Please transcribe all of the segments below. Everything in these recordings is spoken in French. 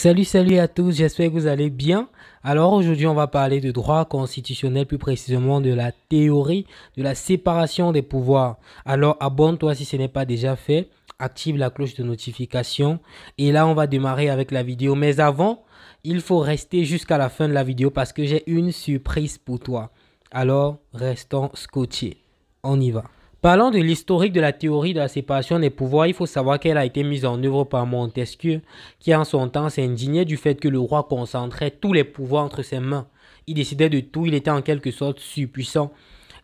Salut, salut à tous, j'espère que vous allez bien. Alors aujourd'hui on va parler de droit constitutionnel, plus précisément de la théorie de la séparation des pouvoirs. Alors abonne-toi si ce n'est pas déjà fait, active la cloche de notification et là on va démarrer avec la vidéo. Mais avant, il faut rester jusqu'à la fin de la vidéo parce que j'ai une surprise pour toi. Alors restons scotchés, on y va. Parlant de l'historique de la théorie de la séparation des pouvoirs, il faut savoir qu'elle a été mise en œuvre par Montesquieu, qui en son temps s'indignait du fait que le roi concentrait tous les pouvoirs entre ses mains. Il décidait de tout, il était en quelque sorte supuissant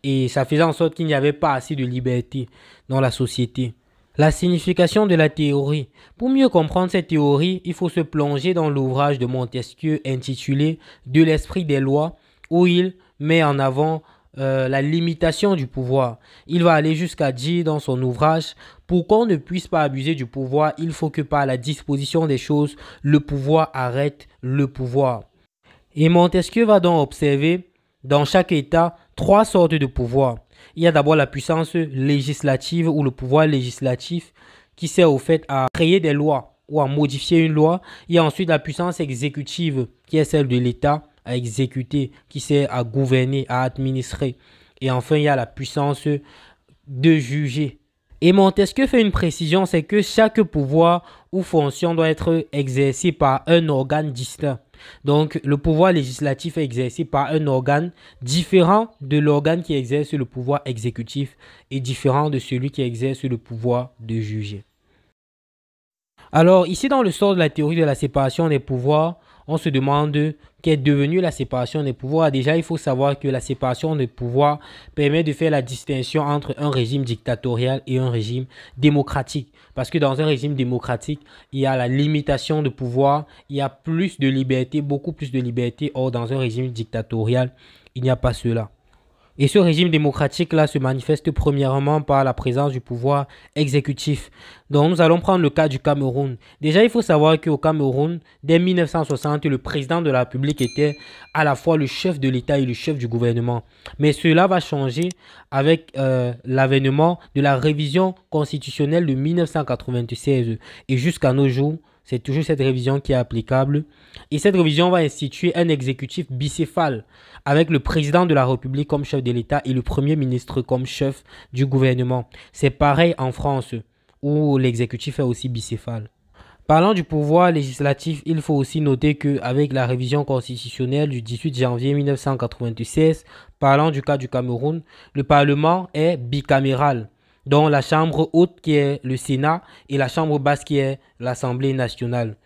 et ça faisait en sorte qu'il n'y avait pas assez de liberté dans la société. La signification de la théorie. Pour mieux comprendre cette théorie, il faut se plonger dans l'ouvrage de Montesquieu intitulé De l'esprit des lois, où il met en avant euh, la limitation du pouvoir. Il va aller jusqu'à dire dans son ouvrage, pour qu'on ne puisse pas abuser du pouvoir, il faut que par la disposition des choses, le pouvoir arrête le pouvoir. Et Montesquieu va donc observer dans chaque État trois sortes de pouvoirs. Il y a d'abord la puissance législative ou le pouvoir législatif qui sert au fait à créer des lois ou à modifier une loi. Il y a ensuite la puissance exécutive qui est celle de l'État à exécuter, qui sert à gouverner, à administrer. Et enfin, il y a la puissance de juger. Et Montesquieu fait une précision, c'est que chaque pouvoir ou fonction doit être exercé par un organe distinct. Donc le pouvoir législatif est exercé par un organe différent de l'organe qui exerce le pouvoir exécutif et différent de celui qui exerce le pouvoir de juger. Alors ici dans le sort de la théorie de la séparation des pouvoirs, on se demande qu'est devenue la séparation des pouvoirs. Déjà, il faut savoir que la séparation des pouvoirs permet de faire la distinction entre un régime dictatorial et un régime démocratique. Parce que dans un régime démocratique, il y a la limitation de pouvoir, il y a plus de liberté, beaucoup plus de liberté. Or, dans un régime dictatorial, il n'y a pas cela. Et ce régime démocratique-là se manifeste premièrement par la présence du pouvoir exécutif. Donc nous allons prendre le cas du Cameroun. Déjà, il faut savoir qu'au Cameroun, dès 1960, le président de la République était à la fois le chef de l'État et le chef du gouvernement. Mais cela va changer avec euh, l'avènement de la révision constitutionnelle de 1996. Et jusqu'à nos jours, c'est toujours cette révision qui est applicable. Et cette révision va instituer un exécutif bicéphale avec le président de la République comme chef de l'État et le premier ministre comme chef du gouvernement. C'est pareil en France où l'exécutif est aussi bicéphale. Parlant du pouvoir législatif, il faut aussi noter que avec la révision constitutionnelle du 18 janvier 1996, parlant du cas du Cameroun, le Parlement est bicaméral dont la chambre haute qui est le Sénat et la chambre basse qui est l'Assemblée nationale.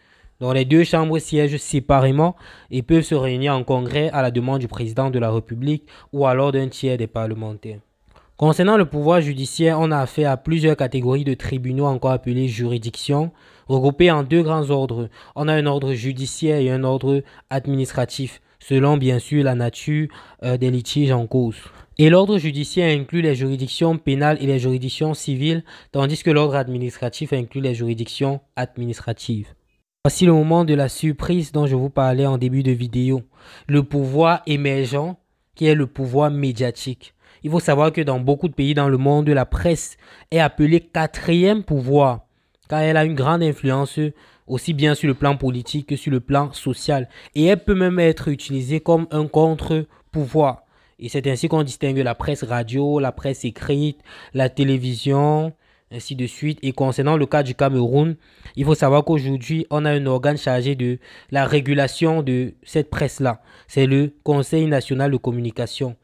Donc les deux chambres siègent séparément et peuvent se réunir en congrès à la demande du président de la République ou alors d'un tiers des parlementaires. Concernant le pouvoir judiciaire, on a affaire à plusieurs catégories de tribunaux encore appelés juridictions, regroupés en deux grands ordres. On a un ordre judiciaire et un ordre administratif, selon bien sûr la nature euh, des litiges en cause. Et l'ordre judiciaire inclut les juridictions pénales et les juridictions civiles, tandis que l'ordre administratif inclut les juridictions administratives. Voici le moment de la surprise dont je vous parlais en début de vidéo. Le pouvoir émergent qui est le pouvoir médiatique. Il faut savoir que dans beaucoup de pays dans le monde, la presse est appelée quatrième pouvoir, car elle a une grande influence aussi bien sur le plan politique que sur le plan social. Et elle peut même être utilisée comme un contre-pouvoir. Et c'est ainsi qu'on distingue la presse radio, la presse écrite, la télévision, ainsi de suite. Et concernant le cas du Cameroun, il faut savoir qu'aujourd'hui, on a un organe chargé de la régulation de cette presse-là. C'est le Conseil national de communication.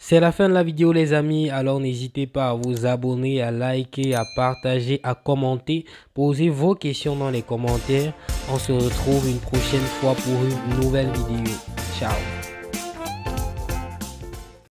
C'est la fin de la vidéo les amis, alors n'hésitez pas à vous abonner, à liker, à partager, à commenter. Posez vos questions dans les commentaires. On se retrouve une prochaine fois pour une nouvelle vidéo. Ciao